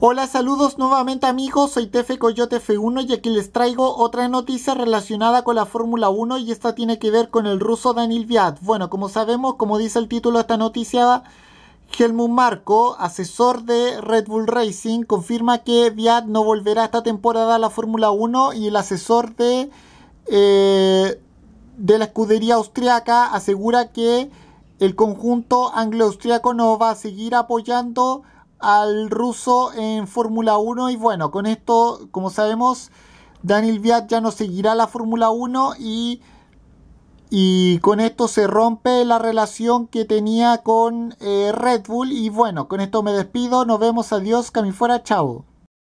Hola, saludos nuevamente amigos, soy Tefe Coyote F1 y aquí les traigo otra noticia relacionada con la Fórmula 1 y esta tiene que ver con el ruso Daniel Viad. Bueno, como sabemos, como dice el título de esta noticia, Helmut Marco, asesor de Red Bull Racing, confirma que Viad no volverá esta temporada a la Fórmula 1 y el asesor de, eh, de la escudería austriaca asegura que el conjunto anglo-austriaco no va a seguir apoyando al ruso en Fórmula 1 y bueno, con esto, como sabemos, Daniel Viat ya no seguirá la Fórmula 1 y, y, con esto se rompe la relación que tenía con eh, Red Bull y bueno, con esto me despido, nos vemos, adiós, que fuera, chao.